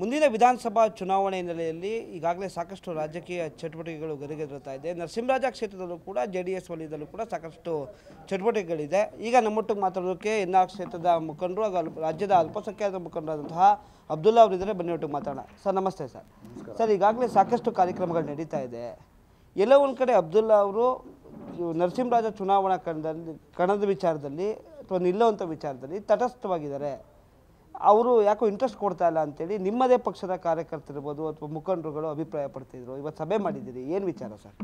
ಮುಂದಿನ ವಿಧಾನಸಭಾ ಚುನಾವಣೆ ಹಿನ್ನೆಲೆಯಲ್ಲಿ ಈಗಾಗಲೇ ಸಾಕಷ್ಟು ರಾಜಕೀಯ ಚಟುವಟಿಕೆಗಳು ಗರಿಗೆದರುತ್ತಾ ಇದೆ ನರಸಿಂಹರಾಜ ಕ್ಷೇತ್ರದಲ್ಲೂ ಕೂಡ ಜೆ ಡಿ ಎಸ್ ವಲಯದಲ್ಲೂ ಕೂಡ ಸಾಕಷ್ಟು ಚಟುವಟಿಕೆಗಳಿದೆ ಈಗ ನಮ್ಮೊಟ್ಟಿಗೆ ಮಾತಾಡೋದಕ್ಕೆ ಎನ್ ಆರ್ ಕ್ಷೇತ್ರದ ಮುಖಂಡರು ಹಾಗೂ ರಾಜ್ಯದ ಅಲ್ಪಸಂಖ್ಯಾತ ಮುಖಂಡರಾದಂತಹ ಅಬ್ದುಲ್ಲಾ ಅವರಿದ್ದರೆ ಬನ್ನಿ ಒಟ್ಟಿಗೆ ಮಾತಾಡೋಣ ಸರ್ ನಮಸ್ತೆ ಸರ್ ಸರ್ ಈಗಾಗಲೇ ಸಾಕಷ್ಟು ಕಾರ್ಯಕ್ರಮಗಳು ನಡೀತಾ ಇದೆ ಎಲ್ಲೋ ಒಂದು ಕಡೆ ಅಬ್ದುಲ್ಲಾ ಅವರು ನರಸಿಂಹರಾಜ ಚುನಾವಣಾ ಕಣದಲ್ಲಿ ಕಣದ ವಿಚಾರದಲ್ಲಿ ಅಥವಾ ನಿಲ್ಲುವಂಥ ವಿಚಾರದಲ್ಲಿ ತಟಸ್ಥವಾಗಿದ್ದಾರೆ ಅವರು ಯಾಕೋ ಇಂಟ್ರೆಸ್ಟ್ ಕೊಡ್ತಾ ಇಲ್ಲ ಅಂತೇಳಿ ನಿಮ್ಮದೇ ಪಕ್ಷದ ಕಾರ್ಯಕರ್ತರಿರ್ಬೋದು ಅಥವಾ ಮುಖಂಡರುಗಳು ಅಭಿಪ್ರಾಯ ಪಡ್ತಿದ್ರು ಇವತ್ತು ಸಭೆ ಮಾಡಿದ್ದೀರಿ ಏನು ವಿಚಾರ ಸರ್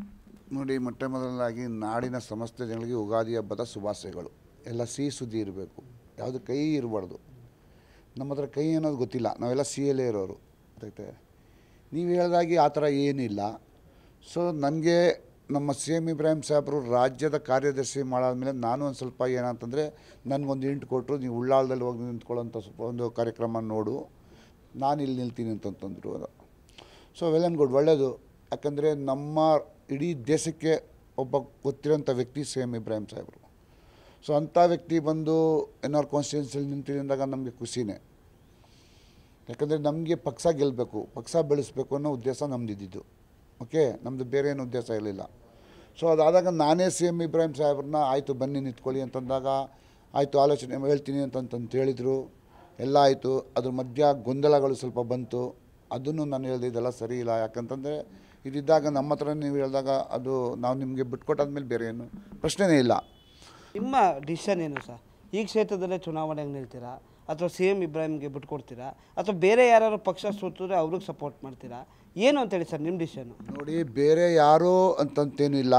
ನೋಡಿ ಮೊಟ್ಟ ಮೊದಲಾಗಿ ನಾಡಿನ ಸಮಸ್ತ ಜನಗಳಿಗೆ ಯುಗಾದಿ ಹಬ್ಬದ ಶುಭಾಶಯಗಳು ಎಲ್ಲ ಸಿಹಿ ಸುದ್ದಿ ಇರಬೇಕು ಯಾವುದು ಕೈ ಇರಬಾರ್ದು ನಮ್ಮ ಹತ್ರ ಕೈ ಅನ್ನೋದು ಗೊತ್ತಿಲ್ಲ ನಾವೆಲ್ಲ ಸಿಹಿಯಲ್ಲೇ ಇರೋರು ಗೊತ್ತಾಯ್ತದೆ ನೀವು ಹೇಳಿದಾಗಿ ಆ ಥರ ಏನಿಲ್ಲ ಸೊ ನನಗೆ ನಮ್ಮ ಸಿ ಎಂ ಇಬ್ರಾಹಿಂ ಸಾಹೇಬರು ರಾಜ್ಯದ ಕಾರ್ಯದರ್ಶಿ ಮೇಲೆ ನಾನು ಒಂದು ಸ್ವಲ್ಪ ಏನಂತಂದರೆ ನನಗೊಂದು ಇಂಟು ಕೊಟ್ಟರು ನೀವು ಉಳ್ಳಾಲದಲ್ಲಿ ಹೋಗಿ ನಿಂತ್ಕೊಳ್ಳೋಂಥ ಸ್ವಲ್ಪ ಒಂದು ಕಾರ್ಯಕ್ರಮ ನೋಡು ನಾನು ಇಲ್ಲಿ ನಿಲ್ತೀನಿ ಅಂತಂತಂದರು ಅದು ಸೊ ವೆಲ್ ಆ್ಯಂಡ್ ಗುಡ್ ಒಳ್ಳೆಯದು ಯಾಕಂದರೆ ನಮ್ಮ ಇಡೀ ದೇಶಕ್ಕೆ ಒಬ್ಬ ಗೊತ್ತಿರೋಂಥ ವ್ಯಕ್ತಿ ಸಿ ಎಂ ಇಬ್ರಾಹಿಂ ಸಾಹೇಬರು ಸೊ ಅಂಥ ವ್ಯಕ್ತಿ ಬಂದು ಆರ್ ಕಾನ್ಸ್ಟಿಟ್ಯೂನ್ಸಿಯಲ್ಲಿ ನಿಂತೀನಿ ಅಂದಾಗ ನಮಗೆ ಖುಷಿನೇ ಯಾಕಂದರೆ ನಮಗೆ ಪಕ್ಷ ಗೆಲ್ಲಬೇಕು ಪಕ್ಷ ಬೆಳೆಸಬೇಕು ಅನ್ನೋ ಉದ್ದೇಶ ನಮ್ಮದಿದ್ದು ಓಕೆ ನಮ್ಮದು ಬೇರೆ ಏನು ಉದ್ದೇಶ ಇರಲಿಲ್ಲ ಸೊ ಅದಾದಾಗ ನಾನೇ ಸಿ ಎಮ್ ಇಬ್ರಾಹಿಂ ಸಾಹೇಬ್ರನ್ನ ಆಯಿತು ಬನ್ನಿ ನಿಂತ್ಕೊಳ್ಳಿ ಅಂತಂದಾಗ ಆಯಿತು ಆಲೋಚನೆ ಹೇಳ್ತೀನಿ ಅಂತಂತಂತ ಹೇಳಿದರು ಎಲ್ಲ ಆಯಿತು ಅದ್ರ ಮಧ್ಯ ಗೊಂದಲಗಳು ಸ್ವಲ್ಪ ಬಂತು ಅದನ್ನು ನಾನು ಹೇಳಿದೆ ಇದೆಲ್ಲ ಸರಿ ಇಲ್ಲ ಯಾಕಂತಂದರೆ ಇದಿದ್ದಾಗ ನಮ್ಮ ಹತ್ರ ನೀವು ಹೇಳಿದಾಗ ಅದು ನಾವು ನಿಮಗೆ ಬಿಟ್ಕೊಟ್ಟಾದ್ಮೇಲೆ ಬೇರೆ ಏನು ಪ್ರಶ್ನೆನೇ ಇಲ್ಲ ನಿಮ್ಮ ಡಿಸಿಷನ್ ಏನು ಸರ್ ಈ ಕ್ಷೇತ್ರದಲ್ಲೇ ಚುನಾವಣೆಗೆ ನಿಲ್ತೀರಾ ಅಥವಾ ಸಿ ಎಮ್ ಇಬ್ರಾಹಿಂಗೆ ಬಿಟ್ಕೊಡ್ತೀರಾ ಅಥವಾ ಬೇರೆ ಯಾರು ಪಕ್ಷ ಸೋತಿದ್ರೆ ಅವ್ರಿಗೆ ಸಪೋರ್ಟ್ ಮಾಡ್ತೀರಾ ಏನು ಅಂತೇಳಿ ಸರ್ ನಿಮ್ಮ ಡಿಸಿಷನ್ ನೋಡಿ ಬೇರೆ ಯಾರು ಅಂತಂತೇನಿಲ್ಲ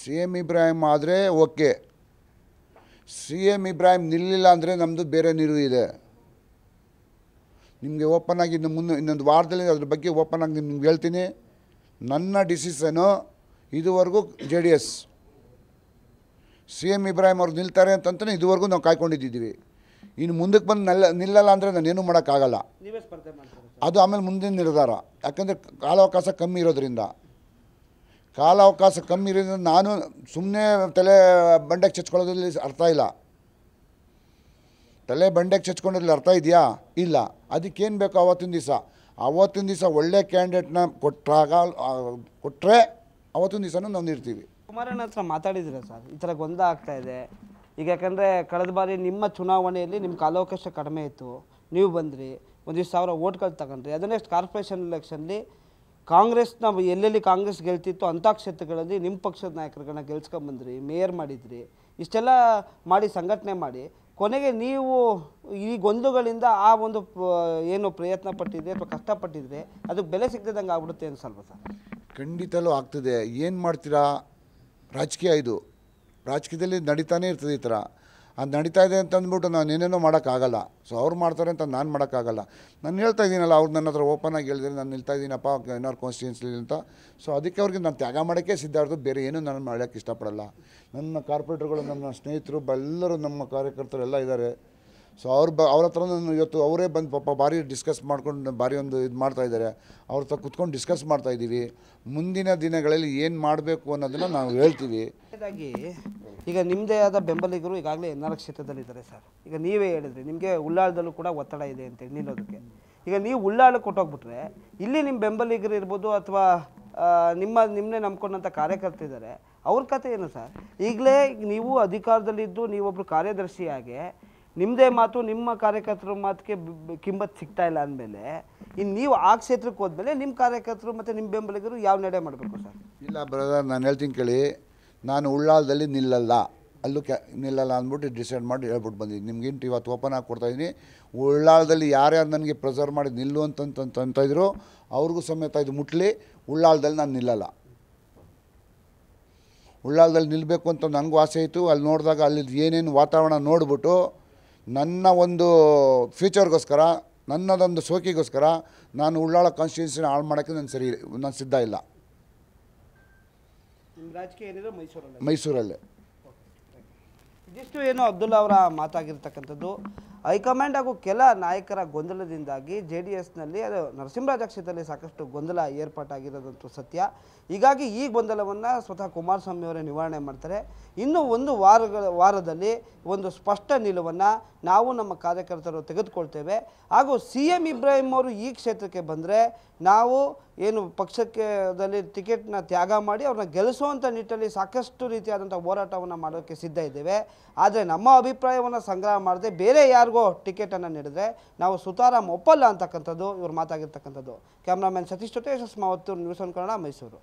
ಸಿ ಎಮ್ ಇಬ್ರಾಹಿಂ ಆದರೆ ಓಕೆ ಸಿ ಎಮ್ ಇಬ್ರಾಹಿಂ ನಿಲ್ಲಿಲ್ಲ ಅಂದರೆ ನಮ್ಮದು ಬೇರೆ ನೀರು ಇದೆ ನಿಮಗೆ ಓಪನ್ ಆಗಿ ಇನ್ನು ಮುನ್ನ ಇನ್ನೊಂದು ವಾರದಲ್ಲಿ ಅದ್ರ ಬಗ್ಗೆ ಓಪನ್ ಆಗಿ ನಿಮ್ಗೆ ಹೇಳ್ತೀನಿ ನನ್ನ ಡಿಸಿಷನು ಇದುವರೆಗೂ J D S C M Ibrahim ಅವ್ರು ನಿಲ್ತಾರೆ ಅಂತಂತಲೇ ಇದುವರೆಗೂ ನಾವು ಕಾಯ್ಕೊಂಡಿದ್ದೀವಿ ಇನ್ನು ಮುಂದಕ್ಕೆ ಬಂದು ನಲ್ಲ ನಿಲ್ಲಲ್ಲ ಅಂದರೆ ನಾನು ಮಾಡೋಕ್ಕಾಗಲ್ಲ ಅದು ಆಮೇಲೆ ಮುಂದಿನ ನಿರ್ಧಾರ ಯಾಕಂದರೆ ಕಾಲಾವಕಾಶ ಕಮ್ಮಿ ಇರೋದ್ರಿಂದ ಕಾಲಾವಕಾಶ ಕಮ್ಮಿ ಇರೋದ್ರಿಂದ ನಾನು ಸುಮ್ಮನೆ ತಲೆ ಬಂಡೆಗೆ ಚಚ್ಕೊಳ್ಳೋದ್ರಲ್ಲಿ ಅರ್ಥ ಇಲ್ಲ ತಲೆ ಬಂಡೆಗೆ ಚಚ್ಕೊಂಡ್ರಲ್ಲಿ ಅರ್ಥ ಇದೆಯಾ ಇಲ್ಲ ಅದಕ್ಕೇನು ಬೇಕು ಅವತ್ತಿನ ದಿವಸ ಅವತ್ತಿನ ದಿವಸ ಒಳ್ಳೆ ಕ್ಯಾಂಡಿಡೇಟ್ನ ಕೊಟ್ಟಾಗ ಕೊಟ್ಟರೆ ಅವತ್ತಿನ ದಿವಸನೂ ನಾವು ನಿರ್ತೀವಿ ಕುಮಾರಣ್ಣ ಹತ್ರ ಸರ್ ಈ ಥರ ಗೊಂದಲ ಆಗ್ತಾ ಇದೆ ಈಗ ಯಾಕಂದರೆ ಕಳೆದ ಬಾರಿ ನಿಮ್ಮ ಚುನಾವಣೆಯಲ್ಲಿ ನಿಮ್ಮ ಕಾಲಾವಕಾಶ ಕಡಿಮೆ ಇತ್ತು ನೀವು ಬಂದ್ರಿ ಒಂದಿಷ್ಟು ಸಾವಿರ ಓಟ್ಗಳು ತಗೊಂಡ್ರಿ ಅದನ್ನೇ ಕಾರ್ಪೊರೇಷನ್ ಎಲೆಕ್ಷನ್ಲಿ ಕಾಂಗ್ರೆಸ್ನ ಎಲ್ಲೆಲ್ಲಿ ಕಾಂಗ್ರೆಸ್ ಗೆಲ್ತಿತ್ತು ಅಂಥ ಕ್ಷೇತ್ರಗಳಲ್ಲಿ ನಿಮ್ಮ ಪಕ್ಷದ ನಾಯಕರುಗಳನ್ನ ಗೆಲ್ಸ್ಕೊಂಬಂದ್ರಿ ಮೇಯರ್ ಮಾಡಿದ್ರಿ ಇಷ್ಟೆಲ್ಲ ಮಾಡಿ ಸಂಘಟನೆ ಮಾಡಿ ಕೊನೆಗೆ ನೀವು ಈ ಗೊಂದುಗಳಿಂದ ಆ ಒಂದು ಏನು ಪ್ರಯತ್ನ ಪಟ್ಟಿದ್ರೆ ಅಥವಾ ಕಷ್ಟಪಟ್ಟಿದ್ರೆ ಅದಕ್ಕೆ ಬೆಲೆ ಸಿಗ್ತದಂಗೆ ಆಗ್ಬಿಡುತ್ತೆ ಅನ್ಸಲ್ವ ಸರ್ ಖಂಡಿತಲೂ ಆಗ್ತದೆ ಏನು ಮಾಡ್ತೀರಾ ರಾಜಕೀಯ ಇದು ರಾಜಕೀಯದಲ್ಲಿ ನಡೀತಾನೆ ಇರ್ತದೆ ಈ ಥರ ಅದು ನಡೀತಾ ಇದೆ ಅಂತ ಅಂದ್ಬಿಟ್ಟು ನಾನು ಏನೇನೋ ಮಾಡೋಕ್ಕಾಗಲ್ಲ ಸೊ ಅವ್ರು ಮಾಡ್ತಾರೆ ಅಂತ ನಾನು ಮಾಡೋಕ್ಕಾಗಲ್ಲ ನಾನು ಹೇಳ್ತಾ ಇದ್ದೀನಲ್ಲ ಅವ್ರು ನನ್ನ ಹತ್ರ ಓಪನ್ ಆಗಿ ಹೇಳಿದ್ರೆ ನಾನು ನಿಲ್ತಾ ಇದ್ದೀನಪ್ಪ ಏನಾರು ಕಾನ್ಸ್ಟಿಟ್ಯೂನ್ಸಿ ಅಂತ ಸೊ ಅದಕ್ಕೆ ಅವ್ರಿಗೆ ನಾನು ತ್ಯಾಗ ಮಾಡೋಕ್ಕೆ ಸಿದ್ಧಾರ್ಥ ಬೇರೆ ಏನೂ ನಾನು ಮಾಡೋಕ್ಕೆ ಇಷ್ಟಪಡಲ್ಲ ನನ್ನ ಕಾರ್ಪೊರೇಟರ್ಗಳು ನನ್ನ ಸ್ನೇಹಿತರು ಎಲ್ಲರೂ ನಮ್ಮ ಕಾರ್ಯಕರ್ತರು ಎಲ್ಲ ಇದ್ದಾರೆ ಸೊ ಅವ್ರು ಬ ಅವ್ರ ಹತ್ರ ನಾನು ಇವತ್ತು ಅವರೇ ಬಂದು ಪಾಪ ಭಾರಿ ಡಿಸ್ಕಸ್ ಮಾಡ್ಕೊಂಡು ಭಾರಿ ಒಂದು ಇದು ಮಾಡ್ತಾ ಇದ್ದಾರೆ ಅವ್ರ ಹತ್ರ ಕುತ್ಕೊಂಡು ಡಿಸ್ಕಸ್ ಮಾಡ್ತಾ ಇದ್ದೀವಿ ಮುಂದಿನ ದಿನಗಳಲ್ಲಿ ಏನು ಮಾಡಬೇಕು ಅನ್ನೋದನ್ನು ನಾವು ಹೇಳ್ತೀವಿ ಹಾಗಾಗಿ ಈಗ ನಿಮ್ಮದೇ ಆದ ಬೆಂಬಲಿಗರು ಈಗಾಗಲೇ ಎನ್ ಆರ್ ಕ್ಷೇತ್ರದಲ್ಲಿದ್ದಾರೆ ಸರ್ ಈಗ ನೀವೇ ಹೇಳಿದ್ರಿ ನಿಮಗೆ ಉಳ್ಳಾಳದಲ್ಲೂ ಕೂಡ ಒತ್ತಡ ಇದೆ ಅಂತೇಳಿ ನಿಲ್ಲೋದಕ್ಕೆ ಈಗ ನೀವು ಉಳ್ಳಾಳಕ್ಕೆ ಕೊಟ್ಟೋಗ್ಬಿಟ್ರೆ ಇಲ್ಲಿ ನಿಮ್ಮ ಬೆಂಬಲಿಗರು ಇರ್ಬೋದು ಅಥವಾ ನಿಮ್ಮ ನಿಮ್ಮನ್ನೇ ನಂಬ್ಕೊಂಡಂಥ ಇದ್ದಾರೆ ಅವ್ರ ಕತೆ ಏನು ಸರ್ ಈಗಲೇ ನೀವು ಅಧಿಕಾರದಲ್ಲಿದ್ದು ನೀವೊಬ್ಬರು ಕಾರ್ಯದರ್ಶಿಯಾಗಿ ನಿಮ್ಮದೇ ಮಾತು ನಿಮ್ಮ ಕಾರ್ಯಕರ್ತರ ಮಾತಿಗೆ ಕಿಂಬತ್ ಸಿಗ್ತಾ ಇಲ್ಲ ಅಂದಮೇಲೆ ಇನ್ನು ನೀವು ಆ ಕ್ಷೇತ್ರಕ್ಕೆ ಹೋದ್ಮೇಲೆ ನಿಮ್ಮ ಕಾರ್ಯಕರ್ತರು ಮತ್ತು ನಿಮ್ಮ ಬೆಂಬಲಿಗರು ಯಾವ ನಡೆ ಮಾಡಬೇಕು ಸರ್ ಇಲ್ಲ ಬ್ರದರ್ ನಾನು ಹೇಳ್ತೀನಿ ಕೇಳಿ ನಾನು ಉಳ್ಳಾಲದಲ್ಲಿ ನಿಲ್ಲಲ್ಲ ಅಲ್ಲೂ ಕ್ಯಾ ನಿಲ್ಲಲ್ಲ ಅಂದ್ಬಿಟ್ಟು ಡಿಸೈಡ್ ಮಾಡಿ ಹೇಳ್ಬಿಟ್ಟು ಬಂದಿದ್ದೀನಿ ನಿಮ್ಗಿಂಟು ಇವತ್ತು ಓಪನ್ ಆಗಿ ಕೊಡ್ತಾಯಿದ್ದೀನಿ ಉಳ್ಳಾಳದಲ್ಲಿ ಯಾರ್ಯಾರು ನನಗೆ ಪ್ರಿಸರ್ವ್ ಮಾಡಿ ನಿಲ್ಲು ಇದ್ದರು ಅವ್ರಿಗೂ ಸಮೇತ ಇದು ಮುಟ್ಲಿ ಉಳ್ಳಾಲದಲ್ಲಿ ನಾನು ನಿಲ್ಲಲ್ಲ ಉಳ್ಳಾಲದಲ್ಲಿ ನಿಲ್ಲಬೇಕು ಅಂತ ನನಗೂ ಆಸೆ ಇತ್ತು ಅಲ್ಲಿ ನೋಡಿದಾಗ ಅಲ್ಲಿ ಏನೇನು ವಾತಾವರಣ ನೋಡಿಬಿಟ್ಟು ನನ್ನ ಒಂದು ಫ್ಯೂಚರ್ಗೋಸ್ಕರ ನನ್ನದೊಂದು ಸೋಕಿಗೋಸ್ಕರ ನಾನು ಉಳ್ಳಾಳ ಕಾನ್ಸ್ಟಿಟ್ಯೂನ್ಸಿನ ಹಾಳು ಮಾಡೋಕ್ಕೆ ನಾನು ಸರಿ ನಾನು ಸಿದ್ಧ ಇಲ್ಲ ಮೈಸೂರಲ್ಲೇ ಇದಿಷ್ಟು ಏನು ಅಬ್ದುಲ್ಲಾ ಅವರ ಮಾತಾಗಿರ್ತಕ್ಕಂಥದ್ದು ಹೈಕಮಾಂಡ್ ಹಾಗೂ ಕೆಲ ನಾಯಕರ ಗೊಂದಲದಿಂದಾಗಿ ಜೆ ಡಿ ಎಸ್ನಲ್ಲಿ ಅದು ನರಸಿಂಹರಾಜ ಕ್ಷೇತ್ರದಲ್ಲಿ ಸಾಕಷ್ಟು ಗೊಂದಲ ಏರ್ಪಾಟಾಗಿರೋದಂತೂ ಸತ್ಯ ಹೀಗಾಗಿ ಈ ಗೊಂದಲವನ್ನು ಸ್ವತಃ ಕುಮಾರಸ್ವಾಮಿ ಅವರೇ ನಿವಾರಣೆ ಮಾಡ್ತಾರೆ ಇನ್ನು ಒಂದು ವಾರಗಳ ವಾರದಲ್ಲಿ ಒಂದು ಸ್ಪಷ್ಟ ನಿಲುವನ್ನು ನಾವು ನಮ್ಮ ಕಾರ್ಯಕರ್ತರು ತೆಗೆದುಕೊಳ್ತೇವೆ ಹಾಗೂ ಸಿ ಎಂ ಇಬ್ರಾಹಿಂ ಅವರು ಈ ಕ್ಷೇತ್ರಕ್ಕೆ ಬಂದರೆ ನಾವು ಏನು ಪಕ್ಷಕ್ಕೆ ದಲ್ಲಿ ಟಿಕೆಟ್ನ ತ್ಯಾಗ ಮಾಡಿ ಅವ್ರನ್ನ ಗೆಲ್ಲಿಸುವಂಥ ನಿಟ್ಟಲ್ಲಿ ಸಾಕಷ್ಟು ರೀತಿಯಾದಂಥ ಹೋರಾಟವನ್ನು ಮಾಡೋಕ್ಕೆ ಸಿದ್ಧ ಇದ್ದೇವೆ ಆದರೆ ನಮ್ಮ ಅಭಿಪ್ರಾಯವನ್ನು ಸಂಗ್ರಹ ಮಾಡದೆ ಬೇರೆ ಯಾರಿಗೋ ಟಿಕೆಟನ್ನು ನೀಡಿದ್ರೆ ನಾವು ಸುತಾರಾಮ್ ಒಪ್ಪಲ್ಲ ಅಂತಕ್ಕಂಥದ್ದು ಇವರು ಮಾತಾಗಿರ್ತಕ್ಕಂಥದ್ದು ಕ್ಯಾಮ್ರಾಮನ್ ಸತೀಶ್ ಜೊತೆ ಯಶಸ್ ಮಾವತ್ತೂರು ನ್ಯೂಸ್ ಕನ್ನಡ ಮೈಸೂರು